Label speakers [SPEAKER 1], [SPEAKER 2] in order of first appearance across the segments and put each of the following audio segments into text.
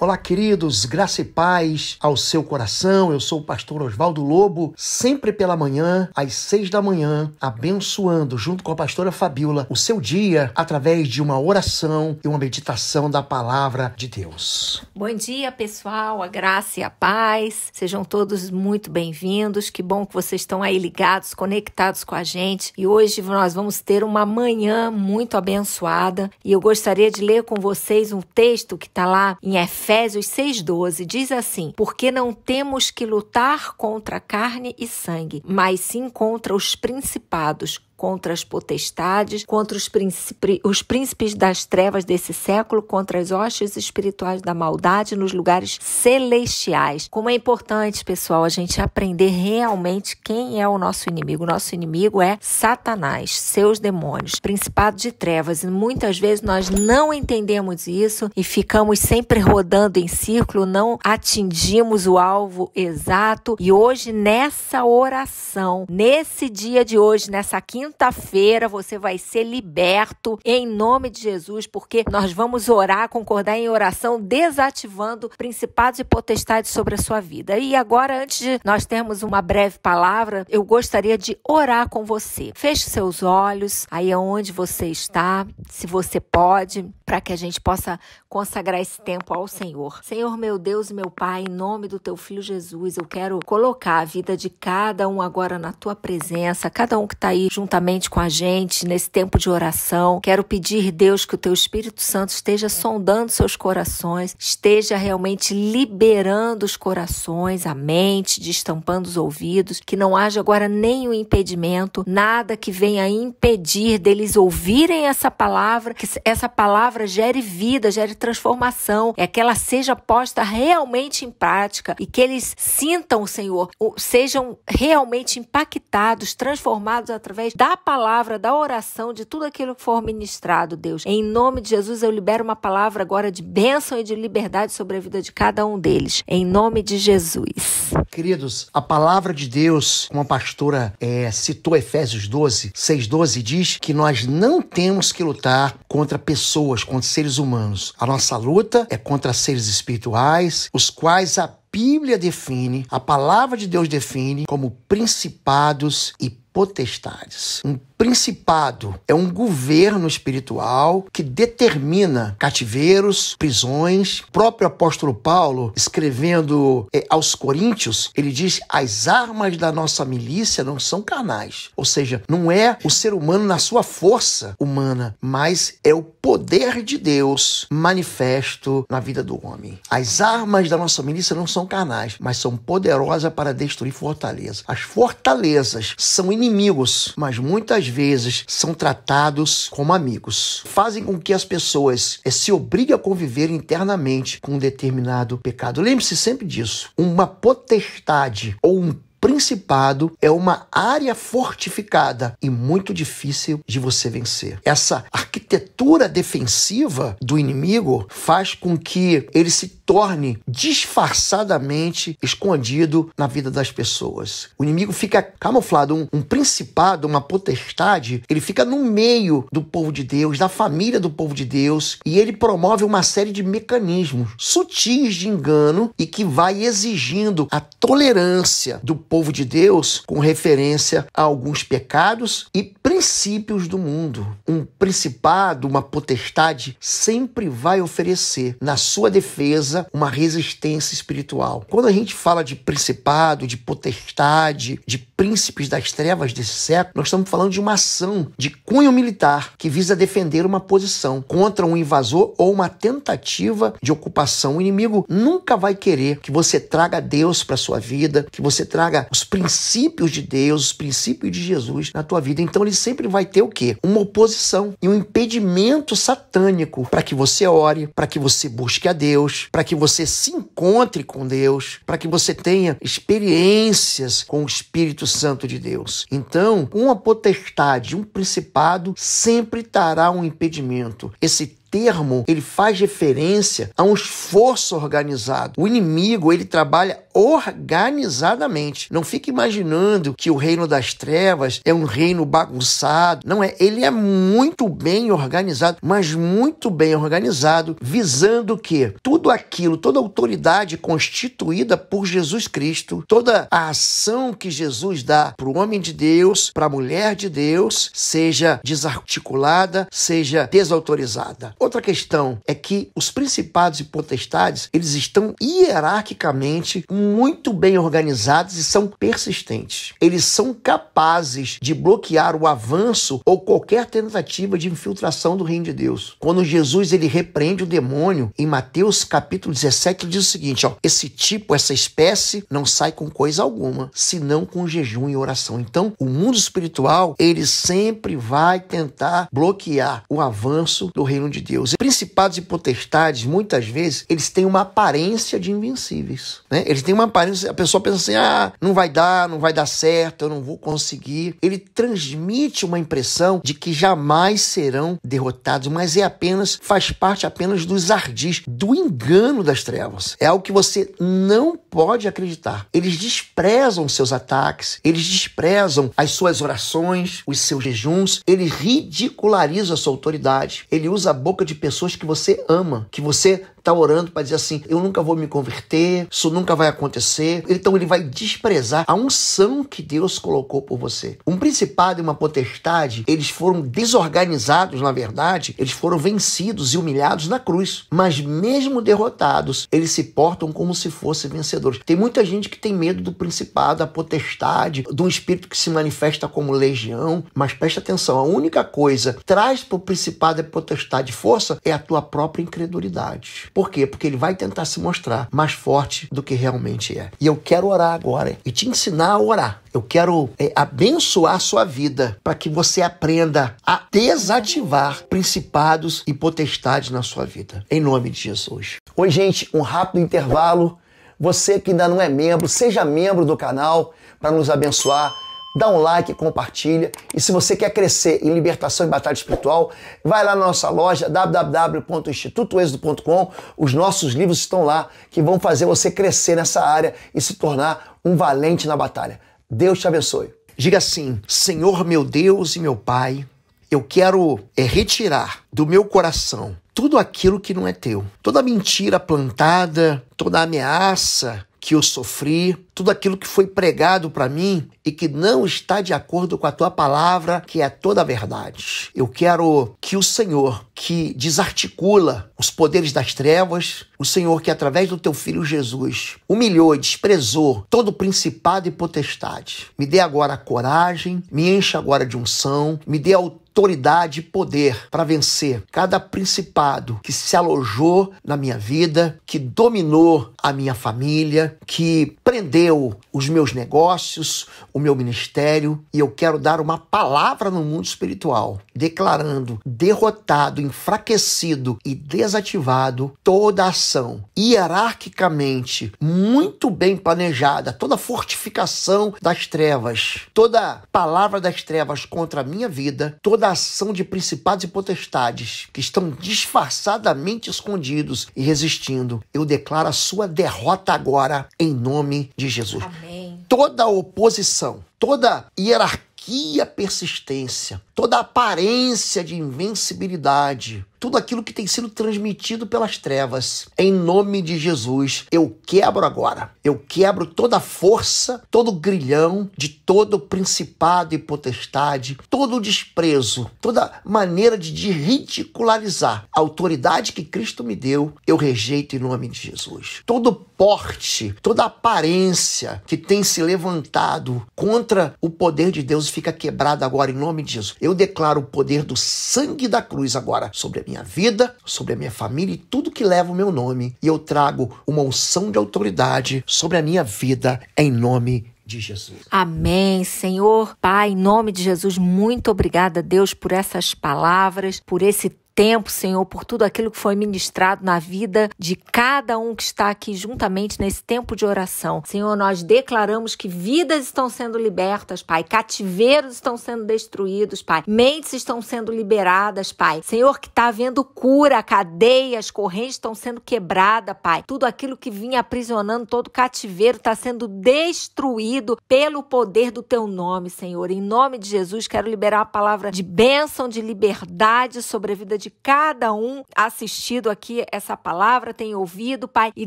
[SPEAKER 1] Olá, queridos, graça e paz ao seu coração. Eu sou o pastor Oswaldo Lobo, sempre pela manhã, às seis da manhã, abençoando, junto com a pastora Fabiola, o seu dia através de uma oração e uma meditação da palavra de Deus.
[SPEAKER 2] Bom dia, pessoal, a graça e a paz. Sejam todos muito bem-vindos. Que bom que vocês estão aí ligados, conectados com a gente. E hoje nós vamos ter uma manhã muito abençoada. E eu gostaria de ler com vocês um texto que está lá em Efésios. Efésios 6,12 diz assim: Porque não temos que lutar contra carne e sangue, mas sim contra os principados contra as potestades, contra os, príncipe, os príncipes das trevas desse século, contra as hostes espirituais da maldade nos lugares celestiais. Como é importante, pessoal, a gente aprender realmente quem é o nosso inimigo. O nosso inimigo é Satanás, seus demônios, principado de trevas. E muitas vezes nós não entendemos isso e ficamos sempre rodando em círculo, não atingimos o alvo exato. E hoje, nessa oração, nesse dia de hoje, nessa quinta, quinta-feira você vai ser liberto em nome de Jesus, porque nós vamos orar, concordar em oração, desativando principados e potestades sobre a sua vida. E agora, antes de nós termos uma breve palavra, eu gostaria de orar com você. Feche seus olhos, aí aonde você está, se você pode, para que a gente possa consagrar esse tempo ao Senhor. Senhor, meu Deus e meu Pai, em nome do teu filho Jesus, eu quero colocar a vida de cada um agora na tua presença, cada um que está aí juntamente juntamente com a gente nesse tempo de oração. Quero pedir, Deus, que o teu Espírito Santo esteja sondando seus corações, esteja realmente liberando os corações, a mente, destampando os ouvidos, que não haja agora nenhum impedimento, nada que venha impedir deles ouvirem essa palavra, que essa palavra gere vida, gere transformação, é que ela seja posta realmente em prática e que eles sintam, Senhor, sejam realmente impactados, transformados através da da palavra, da oração, de tudo aquilo que for ministrado, Deus. Em nome de Jesus, eu libero uma palavra agora de bênção e de liberdade sobre a vida de cada um deles. Em nome de Jesus.
[SPEAKER 1] Queridos, a palavra de Deus, como a pastora é, citou Efésios 12, 6, 12, diz que nós não temos que lutar contra pessoas, contra seres humanos. A nossa luta é contra seres espirituais, os quais a Bíblia define, a palavra de Deus define como principados e potestades. Um principado é um governo espiritual que determina cativeiros, prisões. O próprio apóstolo Paulo, escrevendo é, aos Coríntios, ele diz: as armas da nossa milícia não são carnais. Ou seja, não é o ser humano na sua força humana, mas é o poder de Deus manifesto na vida do homem. As armas da nossa milícia não são carnais, mas são poderosas para destruir fortalezas. As fortalezas são inimigas inimigos, mas muitas vezes são tratados como amigos. Fazem com que as pessoas eh, se obriguem a conviver internamente com um determinado pecado. Lembre-se sempre disso. Uma potestade ou um principado é uma área fortificada e muito difícil de você vencer. Essa arquitetura defensiva do inimigo faz com que ele se torne disfarçadamente escondido na vida das pessoas. O inimigo fica camuflado, um, um principado, uma potestade, ele fica no meio do povo de Deus, da família do povo de Deus, e ele promove uma série de mecanismos sutis de engano e que vai exigindo a tolerância do povo de Deus com referência a alguns pecados e princípios do mundo. Um principado, uma potestade, sempre vai oferecer na sua defesa uma resistência espiritual. Quando a gente fala de principado, de potestade, de príncipes das trevas desse século, nós estamos falando de uma ação de cunho militar que visa defender uma posição contra um invasor ou uma tentativa de ocupação. O inimigo nunca vai querer que você traga Deus para sua vida, que você traga os princípios de Deus, os princípios de Jesus na tua vida. Então ele sempre vai ter o quê? Uma oposição e um impedimento satânico para que você ore, para que você busque a Deus, para que você se encontre com Deus, para que você tenha experiências com o Espírito Santo de Deus. Então, uma potestade, um principado sempre estará um impedimento. Esse termo ele faz referência a um esforço organizado. O inimigo ele trabalha organizadamente. Não fique imaginando que o reino das trevas é um reino bagunçado. Não é. Ele é muito bem organizado, mas muito bem organizado, visando que tudo aquilo, toda autoridade constituída por Jesus Cristo, toda a ação que Jesus dá para o homem de Deus, para a mulher de Deus, seja desarticulada, seja desautorizada. Outra questão é que os principados e potestades, eles estão hierarquicamente muito bem organizados e são persistentes. Eles são capazes de bloquear o avanço ou qualquer tentativa de infiltração do reino de Deus. Quando Jesus ele repreende o demônio em Mateus capítulo 17, ele diz o seguinte, ó, esse tipo, essa espécie não sai com coisa alguma, senão com jejum e oração. Então, o mundo espiritual, ele sempre vai tentar bloquear o avanço do reino de Deus. Deus. Principados e potestades, muitas vezes, eles têm uma aparência de invencíveis. Né? Eles têm uma aparência, a pessoa pensa assim: ah, não vai dar, não vai dar certo, eu não vou conseguir. Ele transmite uma impressão de que jamais serão derrotados, mas é apenas, faz parte apenas dos ardis, do engano das trevas. É algo que você não pode acreditar. Eles desprezam seus ataques, eles desprezam as suas orações, os seus jejuns, ele ridiculariza a sua autoridade, ele usa a boca boca de pessoas que você ama, que você está orando para dizer assim: eu nunca vou me converter, isso nunca vai acontecer. Então ele vai desprezar a unção que Deus colocou por você. Um principado e uma potestade, eles foram desorganizados, na verdade, eles foram vencidos e humilhados na cruz. Mas mesmo derrotados, eles se portam como se fossem vencedores. Tem muita gente que tem medo do principado, da potestade, de um espírito que se manifesta como legião, mas preste atenção: a única coisa que traz para o principado e potestade força é a tua própria incredulidade. Por quê? Porque ele vai tentar se mostrar mais forte do que realmente é. E eu quero orar agora e te ensinar a orar. Eu quero é, abençoar a sua vida para que você aprenda a desativar principados e potestades na sua vida. Em nome de Jesus. Oi, gente, um rápido intervalo. Você que ainda não é membro, seja membro do canal para nos abençoar dá um like, compartilha. E se você quer crescer em libertação e batalha espiritual, vai lá na nossa loja www.institutoexodo.com. Os nossos livros estão lá que vão fazer você crescer nessa área e se tornar um valente na batalha. Deus te abençoe. Diga assim: Senhor meu Deus e meu Pai, eu quero é, retirar do meu coração tudo aquilo que não é teu. Toda mentira plantada, toda ameaça que eu sofri, tudo aquilo que foi pregado para mim e que não está de acordo com a tua palavra, que é toda a verdade. Eu quero que o Senhor, que desarticula os poderes das trevas, o Senhor que através do teu filho Jesus humilhou e desprezou todo principado e potestade, me dê agora a coragem, me encha agora de unção, me dê a autoridade e poder para vencer cada principado que se alojou na minha vida, que dominou a minha família, que prendeu os meus negócios, o meu ministério, e eu quero dar uma palavra no mundo espiritual, declarando derrotado, enfraquecido e desativado toda ação hierarquicamente muito bem planejada, toda fortificação das trevas, toda palavra das trevas contra a minha vida, toda toda a ação de principados e potestades que estão disfarçadamente escondidos e resistindo. Eu declaro a sua derrota agora em nome de Jesus. Amém. Toda oposição, toda hierarquia, persistência, toda aparência de invencibilidade tudo aquilo que tem sido transmitido pelas trevas. Em nome de Jesus, eu quebro agora. Eu quebro toda a força, todo o grilhão de todo principado e potestade, todo o desprezo, toda maneira de, de ridicularizar a autoridade que Cristo me deu. Eu rejeito em nome de Jesus. Todo porte, toda aparência que tem se levantado contra o poder de Deus fica quebrada agora em nome de Jesus. Eu declaro o poder do sangue da cruz agora sobre a minha vida, sobre a minha família e tudo que leva o meu nome, e eu trago uma unção de autoridade sobre a minha vida em nome de Jesus.
[SPEAKER 2] Amém, Senhor. Pai, em nome de Jesus, muito obrigada, Deus, por essas palavras, por esse tempo, Senhor, por tudo aquilo que foi ministrado na vida de cada um que está aqui juntamente nesse tempo de oração. Senhor, nós declaramos que vidas estão sendo libertas, Pai, cativeiros estão sendo destruídos, Pai, mentes estão sendo liberadas, Pai. Senhor, que está havendo cura, cadeias, correntes estão sendo quebradas, Pai. Tudo aquilo que vinha aprisionando todo cativeiro está sendo destruído pelo poder do Teu nome, Senhor. Em nome de Jesus, quero liberar a palavra de bênção, de liberdade sobre a vida de cada um assistido aqui essa palavra, tem ouvido, Pai, e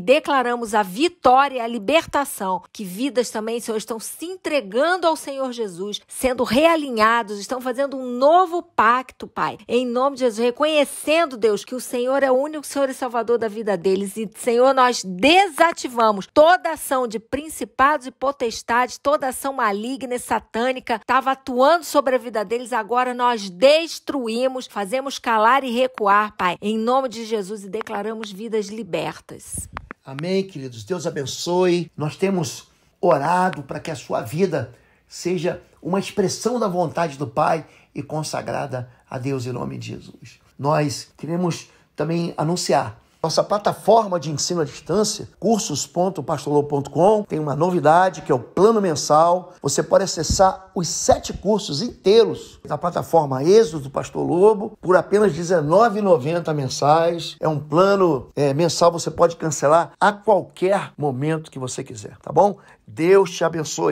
[SPEAKER 2] declaramos a vitória e a libertação, que vidas também, Senhor, estão se entregando ao Senhor Jesus, sendo realinhados, estão fazendo um novo pacto, Pai, em nome de Jesus, reconhecendo, Deus, que o Senhor é o único Senhor e Salvador da vida deles, e, Senhor, nós desativamos toda ação de principados e potestades, toda ação maligna e satânica, estava atuando sobre a vida deles, agora nós destruímos, fazemos calar e recuar, Pai. Em nome de Jesus e declaramos vidas libertas.
[SPEAKER 1] Amém, queridos. Deus abençoe. Nós temos orado para que a sua vida seja uma expressão da vontade do Pai e consagrada a Deus em nome de Jesus. Nós queremos também anunciar nossa plataforma de ensino à distância, cursos.pastorlou.com, tem uma novidade que é o plano mensal. Você pode acessar os sete cursos inteiros da plataforma Êxodo do Pastor Lobo por apenas R$19,90 mensais. É um plano é, mensal, você pode cancelar a qualquer momento que você quiser, tá bom? Deus te abençoe.